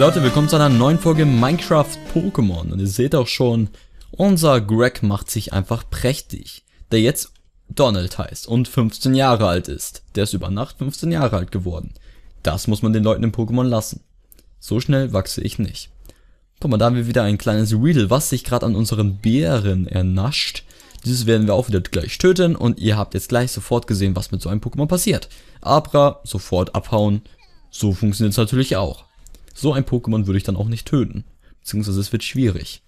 Leute, willkommen zu einer neuen Folge Minecraft Pokémon. Und ihr seht auch schon, unser Greg macht sich einfach prächtig. Der jetzt Donald heißt und 15 Jahre alt ist. Der ist über Nacht 15 Jahre alt geworden. Das muss man den Leuten im Pokémon lassen. So schnell wachse ich nicht. Guck mal, da haben wir wieder ein kleines Riddle, was sich gerade an unseren Bären ernascht. Dieses werden wir auch wieder gleich töten und ihr habt jetzt gleich sofort gesehen, was mit so einem Pokémon passiert. Abra, sofort abhauen. So funktioniert es natürlich auch. So ein Pokémon würde ich dann auch nicht töten. Beziehungsweise es wird schwierig.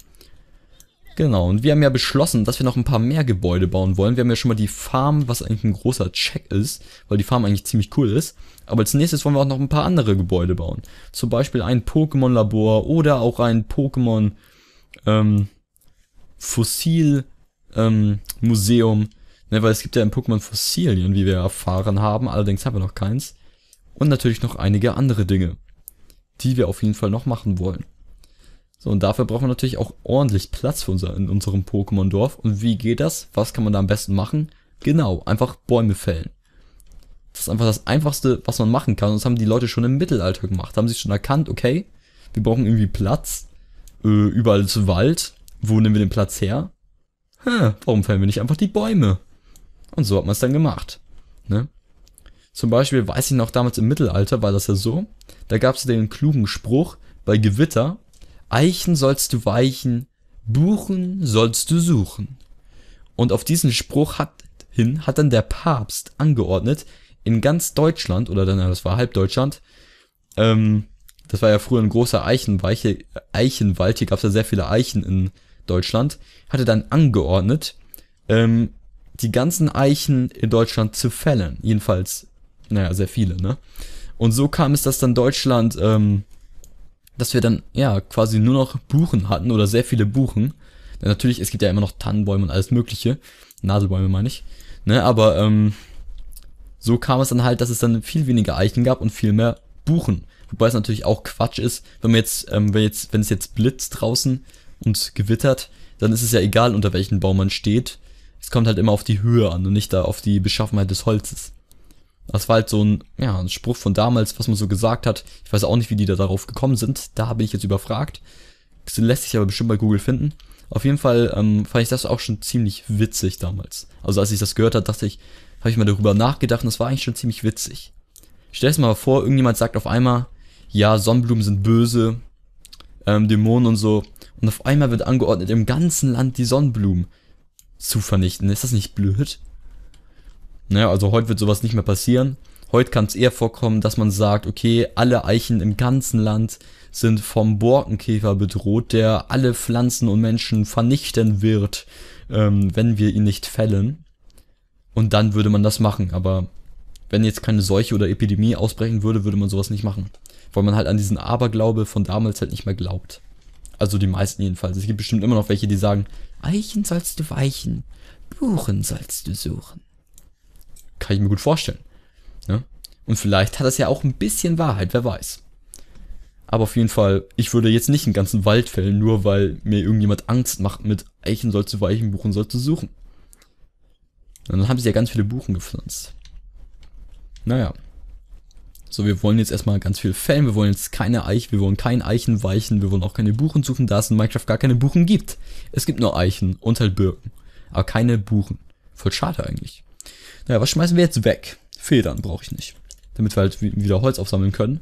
Genau, und wir haben ja beschlossen, dass wir noch ein paar mehr Gebäude bauen wollen. Wir haben ja schon mal die Farm, was eigentlich ein großer Check ist, weil die Farm eigentlich ziemlich cool ist. Aber als nächstes wollen wir auch noch ein paar andere Gebäude bauen. Zum Beispiel ein Pokémon-Labor oder auch ein Pokémon ähm, Fossil ähm, Museum. Ne, weil es gibt ja ein Pokémon Fossilien, wie wir erfahren haben, allerdings haben wir noch keins. Und natürlich noch einige andere Dinge die wir auf jeden Fall noch machen wollen. So, und dafür brauchen wir natürlich auch ordentlich Platz für unser, in unserem Pokémon-Dorf. Und wie geht das? Was kann man da am besten machen? Genau, einfach Bäume fällen. Das ist einfach das Einfachste, was man machen kann. Und das haben die Leute schon im Mittelalter gemacht. Haben sie schon erkannt, okay, wir brauchen irgendwie Platz. Äh, überall ist Wald. Wo nehmen wir den Platz her? Hä, warum fällen wir nicht einfach die Bäume? Und so hat man es dann gemacht. Ne? Zum Beispiel weiß ich noch damals im Mittelalter war das ja so, da gab es den klugen Spruch bei Gewitter, Eichen sollst du weichen, Buchen sollst du suchen. Und auf diesen Spruch hat, hin hat dann der Papst angeordnet, in ganz Deutschland, oder dann, das war halb Deutschland, ähm, das war ja früher ein großer Eichenweiche, Eichenwald, hier gab es ja sehr viele Eichen in Deutschland, hatte dann angeordnet, ähm, die ganzen Eichen in Deutschland zu fällen. Jedenfalls naja, sehr viele, ne? Und so kam es, dass dann Deutschland, ähm, dass wir dann, ja, quasi nur noch Buchen hatten oder sehr viele Buchen. Denn natürlich, es gibt ja immer noch Tannenbäume und alles mögliche. Nadelbäume meine ich. Ne, aber ähm, so kam es dann halt, dass es dann viel weniger Eichen gab und viel mehr Buchen. Wobei es natürlich auch Quatsch ist, wenn man jetzt, ähm, wenn jetzt, wenn es jetzt blitzt draußen und gewittert, dann ist es ja egal, unter welchem Baum man steht. Es kommt halt immer auf die Höhe an und nicht da auf die Beschaffenheit des Holzes. Das war halt so ein, ja, ein Spruch von damals, was man so gesagt hat. Ich weiß auch nicht, wie die da darauf gekommen sind. Da bin ich jetzt überfragt. Das lässt sich aber bestimmt bei Google finden. Auf jeden Fall ähm, fand ich das auch schon ziemlich witzig damals. Also als ich das gehört habe, dachte ich, habe ich mal darüber nachgedacht und das war eigentlich schon ziemlich witzig. Stell dir mal vor, irgendjemand sagt auf einmal, ja, Sonnenblumen sind böse, ähm, Dämonen und so. Und auf einmal wird angeordnet, im ganzen Land die Sonnenblumen zu vernichten. Ist das nicht blöd? Ne, also heute wird sowas nicht mehr passieren. Heute kann es eher vorkommen, dass man sagt, okay, alle Eichen im ganzen Land sind vom Borkenkäfer bedroht, der alle Pflanzen und Menschen vernichten wird, ähm, wenn wir ihn nicht fällen. Und dann würde man das machen. Aber wenn jetzt keine Seuche oder Epidemie ausbrechen würde, würde man sowas nicht machen. Weil man halt an diesen Aberglaube von damals halt nicht mehr glaubt. Also die meisten jedenfalls. Es gibt bestimmt immer noch welche, die sagen, Eichen sollst du weichen, Buchen sollst du suchen. Kann ich mir gut vorstellen. Ne? Und vielleicht hat das ja auch ein bisschen Wahrheit, wer weiß. Aber auf jeden Fall, ich würde jetzt nicht einen ganzen Wald fällen, nur weil mir irgendjemand Angst macht, mit Eichen soll zu weichen, Buchen soll zu suchen. Und dann haben sie ja ganz viele Buchen gepflanzt. Naja. So, wir wollen jetzt erstmal ganz viel fällen, wir wollen jetzt keine Eichen, wir wollen keinen Eichen weichen, wir wollen auch keine Buchen suchen, da es in Minecraft gar keine Buchen gibt. Es gibt nur Eichen und halt Birken, aber keine Buchen. Voll schade eigentlich. Naja, was schmeißen wir jetzt weg? Federn brauche ich nicht. Damit wir halt wieder Holz aufsammeln können.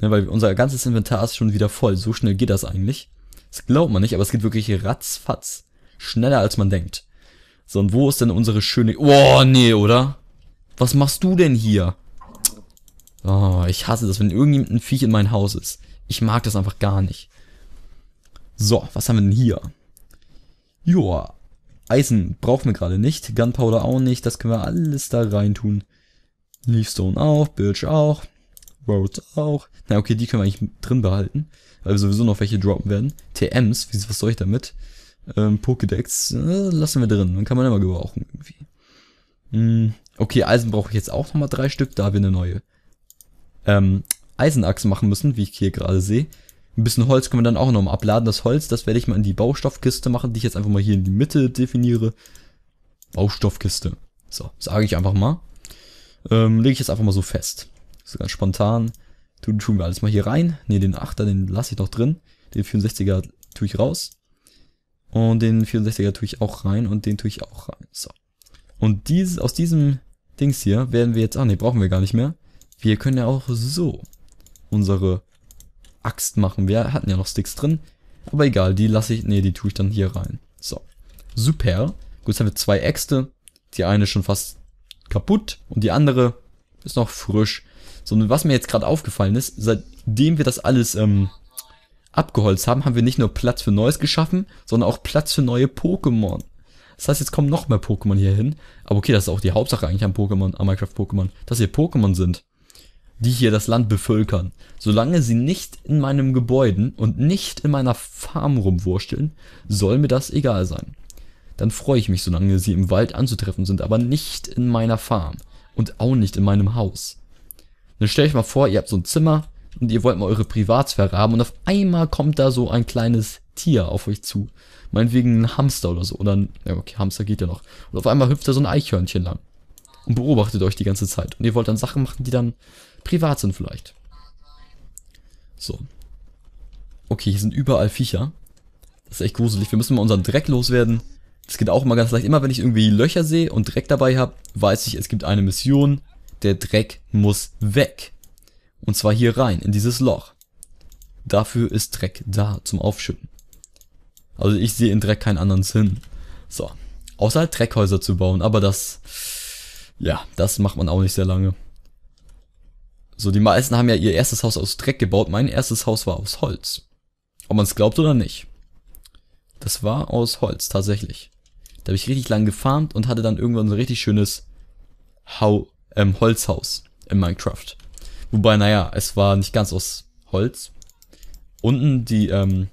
Ja, ne, weil unser ganzes Inventar ist schon wieder voll. So schnell geht das eigentlich. Das glaubt man nicht, aber es geht wirklich ratzfatz. Schneller als man denkt. So, und wo ist denn unsere schöne... Oh, nee, oder? Was machst du denn hier? Oh, ich hasse das, wenn irgendjemand ein Viech in mein Haus ist. Ich mag das einfach gar nicht. So, was haben wir denn hier? Joa, Eisen brauchen wir gerade nicht. Gunpowder auch nicht. Das können wir alles da reintun. Leafstone auch. Birch auch. Roads auch. Na okay, die können wir eigentlich drin behalten. Weil wir sowieso noch welche droppen werden. TMs, was soll ich damit? Ähm, Pokédex äh, lassen wir drin. Dann kann man immer gebrauchen irgendwie. Hm, okay, Eisen brauche ich jetzt auch nochmal drei Stück, da wir eine neue ähm, Eisenachse machen müssen, wie ich hier gerade sehe. Ein bisschen Holz können wir dann auch noch mal abladen. Das Holz, das werde ich mal in die Baustoffkiste machen, die ich jetzt einfach mal hier in die Mitte definiere. Baustoffkiste. So, sage ich einfach mal. Ähm, lege ich jetzt einfach mal so fest. So ganz spontan. Tun, tun wir alles mal hier rein. Ne, den 8er, den lasse ich noch drin. Den 64er tue ich raus. Und den 64er tue ich auch rein und den tue ich auch rein. So. Und dieses, aus diesem Dings hier werden wir jetzt, ah ne, brauchen wir gar nicht mehr. Wir können ja auch so unsere Axt machen. Wir hatten ja noch Sticks drin. Aber egal, die lasse ich, nee, die tue ich dann hier rein. So. Super. Gut, jetzt haben wir zwei Äxte. Die eine schon fast kaputt und die andere ist noch frisch. So, und was mir jetzt gerade aufgefallen ist, seitdem wir das alles ähm, abgeholzt haben, haben wir nicht nur Platz für Neues geschaffen, sondern auch Platz für neue Pokémon. Das heißt, jetzt kommen noch mehr Pokémon hier hin. Aber okay, das ist auch die Hauptsache eigentlich am Pokémon, am Minecraft-Pokémon, dass hier Pokémon sind die hier das Land bevölkern. Solange sie nicht in meinem Gebäuden und nicht in meiner Farm rumwurschteln, soll mir das egal sein. Dann freue ich mich, solange sie im Wald anzutreffen sind, aber nicht in meiner Farm und auch nicht in meinem Haus. Dann stell ich mal vor, ihr habt so ein Zimmer und ihr wollt mal eure Privatsphäre haben und auf einmal kommt da so ein kleines Tier auf euch zu. Meinetwegen ein Hamster oder so. Oder ein, ja okay, Hamster geht ja noch. Und auf einmal hüpft da so ein Eichhörnchen lang. Und beobachtet euch die ganze Zeit. Und ihr wollt dann Sachen machen, die dann privat sind vielleicht. So. Okay, hier sind überall Viecher. Das ist echt gruselig. Wir müssen mal unseren Dreck loswerden. Das geht auch immer ganz leicht. Immer wenn ich irgendwie Löcher sehe und Dreck dabei habe, weiß ich, es gibt eine Mission. Der Dreck muss weg. Und zwar hier rein, in dieses Loch. Dafür ist Dreck da, zum Aufschütten. Also ich sehe in Dreck keinen anderen Sinn. So. Außer halt Dreckhäuser zu bauen, aber das... Ja, das macht man auch nicht sehr lange. So, die meisten haben ja ihr erstes Haus aus Dreck gebaut. Mein erstes Haus war aus Holz. Ob man es glaubt oder nicht. Das war aus Holz, tatsächlich. Da habe ich richtig lang gefarmt und hatte dann irgendwann so ein richtig schönes Hau ähm, Holzhaus in Minecraft. Wobei, naja, es war nicht ganz aus Holz. Unten die, ähm,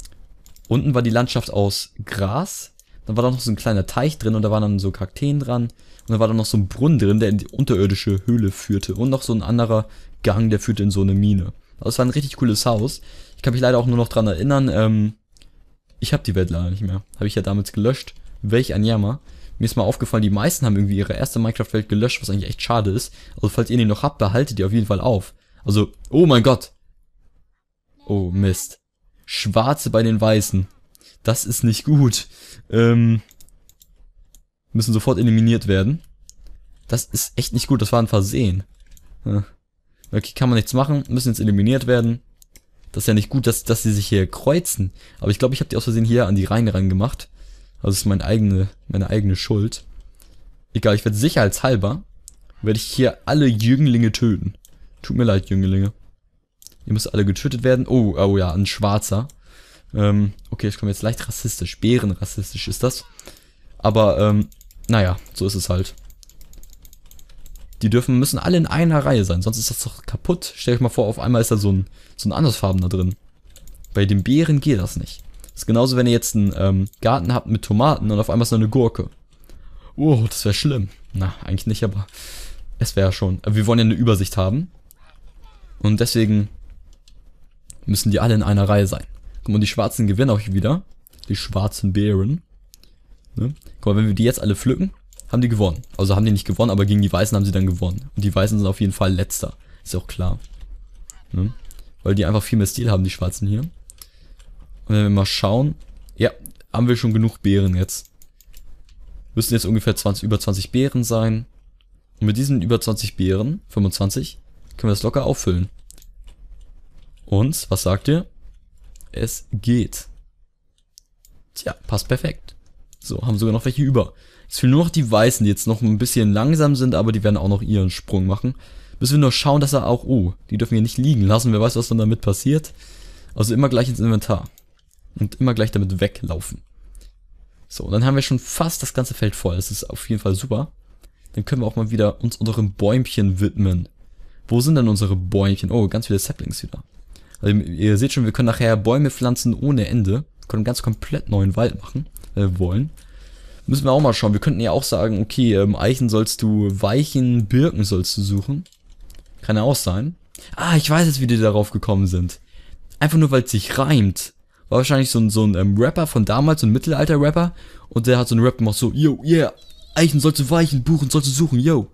unten war die Landschaft aus Gras, dann war da noch so ein kleiner Teich drin und da waren dann so Kakteen dran. Und da war da noch so ein Brunnen drin, der in die unterirdische Höhle führte. Und noch so ein anderer Gang, der führte in so eine Mine. Also es war ein richtig cooles Haus. Ich kann mich leider auch nur noch dran erinnern, ähm, ich habe die Welt leider nicht mehr. Habe ich ja damals gelöscht. Welch ein Jammer. Mir ist mal aufgefallen, die meisten haben irgendwie ihre erste Minecraft-Welt gelöscht, was eigentlich echt schade ist. Also falls ihr die noch habt, behaltet die auf jeden Fall auf. Also, oh mein Gott. Oh Mist. Schwarze bei den Weißen. Das ist nicht gut. Ähm, müssen sofort eliminiert werden. Das ist echt nicht gut. Das war ein Versehen. Ja. Okay, kann man nichts machen. Müssen jetzt eliminiert werden. Das ist ja nicht gut, dass, dass sie sich hier kreuzen. Aber ich glaube, ich habe die aus Versehen hier an die Reihen reingemacht. gemacht. Also ist meine eigene, meine eigene Schuld. Egal, ich werde sicherheitshalber, werde ich hier alle Jünglinge töten. Tut mir leid, Jünglinge. Ihr müsst alle getötet werden. Oh, oh ja, ein Schwarzer. Ähm, okay, ich komme jetzt leicht rassistisch. Bärenrassistisch ist das. Aber, ähm, naja, so ist es halt. Die dürfen, müssen alle in einer Reihe sein, sonst ist das doch kaputt. Stell euch mal vor, auf einmal ist da so ein, so ein da drin. Bei den Beeren geht das nicht. Das ist genauso, wenn ihr jetzt einen ähm, Garten habt mit Tomaten und auf einmal ist da eine Gurke. Oh, das wäre schlimm. Na, eigentlich nicht, aber es wäre schon. wir wollen ja eine Übersicht haben. Und deswegen müssen die alle in einer Reihe sein. Guck mal, die Schwarzen gewinnen auch wieder. Die schwarzen Bären. Ne? Guck mal, wenn wir die jetzt alle pflücken, haben die gewonnen. Also haben die nicht gewonnen, aber gegen die Weißen haben sie dann gewonnen. Und die Weißen sind auf jeden Fall letzter. Ist auch klar. Ne? Weil die einfach viel mehr Stil haben, die Schwarzen hier. Und wenn wir mal schauen. Ja, haben wir schon genug Bären jetzt. Müssen jetzt ungefähr 20, über 20 Bären sein. Und mit diesen über 20 Bären, 25, können wir das locker auffüllen. Und, was sagt ihr? es geht. Tja, passt perfekt. So, haben sogar noch welche über. Es fehlen nur noch die Weißen, die jetzt noch ein bisschen langsam sind, aber die werden auch noch ihren Sprung machen. Müssen wir nur schauen, dass er auch... Oh, die dürfen wir nicht liegen lassen. Wer weiß, was dann damit passiert. Also immer gleich ins Inventar. Und immer gleich damit weglaufen. So, und dann haben wir schon fast das ganze Feld voll. Das ist auf jeden Fall super. Dann können wir auch mal wieder uns unseren Bäumchen widmen. Wo sind denn unsere Bäumchen? Oh, ganz viele Saplings wieder. Also, ihr seht schon, wir können nachher Bäume pflanzen ohne Ende. Wir können einen ganz komplett neuen Wald machen äh, wollen. Müssen wir auch mal schauen. Wir könnten ja auch sagen, okay, ähm, Eichen sollst du weichen, Birken sollst du suchen. Kann ja auch sein. Ah, ich weiß jetzt, wie die darauf gekommen sind. Einfach nur, weil es sich reimt. War wahrscheinlich so ein, so ein ähm, Rapper von damals, so ein Mittelalter-Rapper. Und der hat so einen Rap gemacht, so, yo, yeah, Eichen sollst du weichen, Buchen sollst du suchen, yo.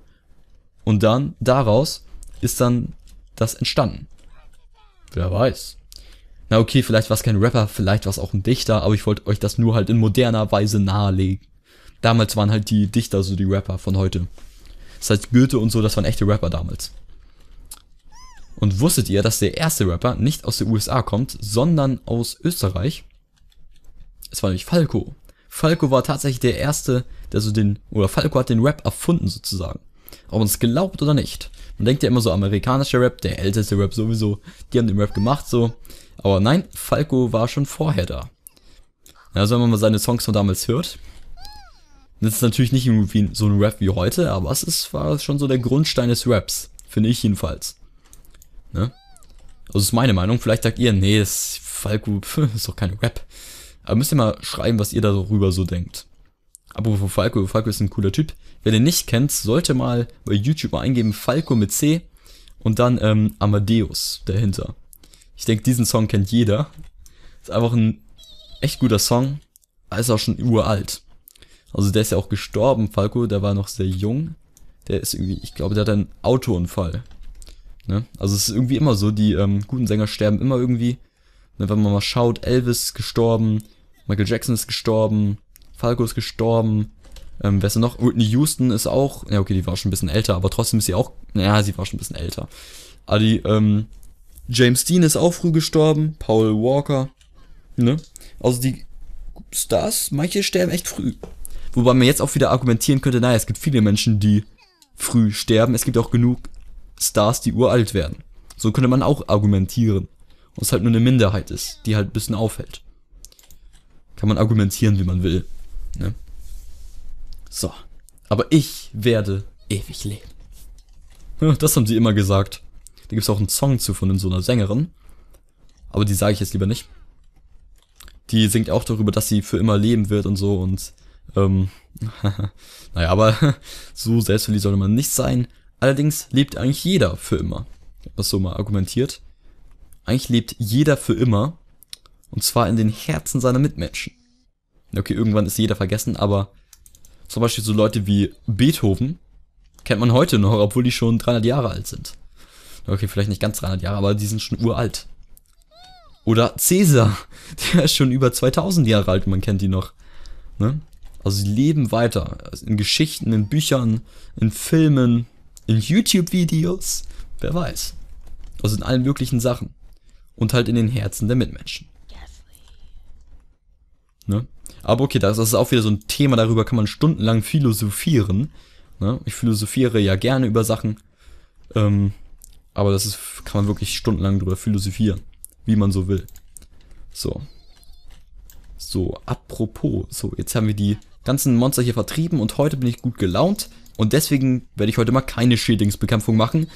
Und dann, daraus, ist dann das entstanden. Wer weiß. Na okay, vielleicht war es kein Rapper, vielleicht war es auch ein Dichter, aber ich wollte euch das nur halt in moderner Weise nahelegen. Damals waren halt die Dichter so die Rapper von heute. Das heißt Goethe und so, das waren echte Rapper damals. Und wusstet ihr, dass der erste Rapper nicht aus der USA kommt, sondern aus Österreich? Es war nämlich Falco. Falco war tatsächlich der erste, der so den, oder Falco hat den Rap erfunden sozusagen. Ob man es glaubt oder nicht. Man denkt ja immer so, amerikanischer Rap, der älteste Rap sowieso, die haben den Rap gemacht so. Aber nein, Falco war schon vorher da. Also wenn man mal seine Songs von damals hört, das ist natürlich nicht irgendwie so ein Rap wie heute, aber es ist, war schon so der Grundstein des Raps. Finde ich jedenfalls. Ne? Also ist meine Meinung. Vielleicht sagt ihr, nee, das Falco pf, ist doch kein Rap. Aber müsst ihr mal schreiben, was ihr darüber so denkt. Apropos Falco, Falco ist ein cooler Typ. Wer den nicht kennt, sollte mal bei YouTube eingeben Falco mit C und dann ähm, Amadeus dahinter. Ich denke, diesen Song kennt jeder. Ist einfach ein echt guter Song. Ist auch schon uralt. Also der ist ja auch gestorben, Falco, der war noch sehr jung. Der ist irgendwie, ich glaube, der hat einen Autounfall. Ne? Also es ist irgendwie immer so, die ähm, guten Sänger sterben immer irgendwie. Ne, wenn man mal schaut, Elvis ist gestorben, Michael Jackson ist gestorben, Falco ist gestorben, ähm, wer ist denn noch? Whitney Houston ist auch, ja okay, die war schon ein bisschen älter, aber trotzdem ist sie auch, naja, sie war schon ein bisschen älter. Adi, ähm, James Dean ist auch früh gestorben, Paul Walker, ne? Also die Stars, manche sterben echt früh. Wobei man jetzt auch wieder argumentieren könnte, naja, es gibt viele Menschen, die früh sterben, es gibt auch genug Stars, die uralt werden. So könnte man auch argumentieren. Und es halt nur eine Minderheit ist, die halt ein bisschen aufhält. Kann man argumentieren, wie man will. Ne? So. Aber ich werde ewig leben. Das haben sie immer gesagt. Da gibt es auch einen Song zu von so einer Sängerin. Aber die sage ich jetzt lieber nicht. Die singt auch darüber, dass sie für immer leben wird und so und ähm, naja, aber so selbstverliebt sollte man nicht sein. Allerdings lebt eigentlich jeder für immer. Was so mal argumentiert. Eigentlich lebt jeder für immer. Und zwar in den Herzen seiner Mitmenschen. Okay, irgendwann ist jeder vergessen, aber zum Beispiel so Leute wie Beethoven kennt man heute noch, obwohl die schon 300 Jahre alt sind. Okay, vielleicht nicht ganz 300 Jahre, aber die sind schon uralt. Oder Cäsar, der ist schon über 2000 Jahre alt, man kennt die noch. Ne? Also sie leben weiter. Also in Geschichten, in Büchern, in Filmen, in YouTube-Videos. Wer weiß. Also in allen möglichen Sachen. Und halt in den Herzen der Mitmenschen. Ne? Aber okay, das, das, ist auch wieder so ein Thema, darüber kann man stundenlang philosophieren. Ne? Ich philosophiere ja gerne über Sachen. Ähm, aber das ist, kann man wirklich stundenlang drüber philosophieren, wie man so will. So. So, apropos. So, jetzt haben wir die ganzen Monster hier vertrieben und heute bin ich gut gelaunt. Und deswegen werde ich heute mal keine Schädlingsbekämpfung machen,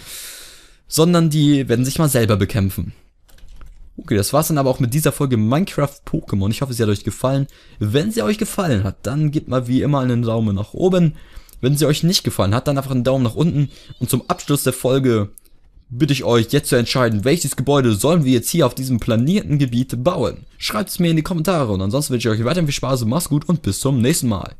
sondern die werden sich mal selber bekämpfen. Okay, das war's dann aber auch mit dieser Folge Minecraft Pokémon. Ich hoffe, sie hat euch gefallen. Wenn sie euch gefallen hat, dann gebt mal wie immer einen Daumen nach oben. Wenn sie euch nicht gefallen hat, dann einfach einen Daumen nach unten. Und zum Abschluss der Folge bitte ich euch jetzt zu entscheiden, welches Gebäude sollen wir jetzt hier auf diesem planierten Gebiet bauen. Schreibt es mir in die Kommentare und ansonsten wünsche ich euch weiterhin viel Spaß, macht's gut und bis zum nächsten Mal.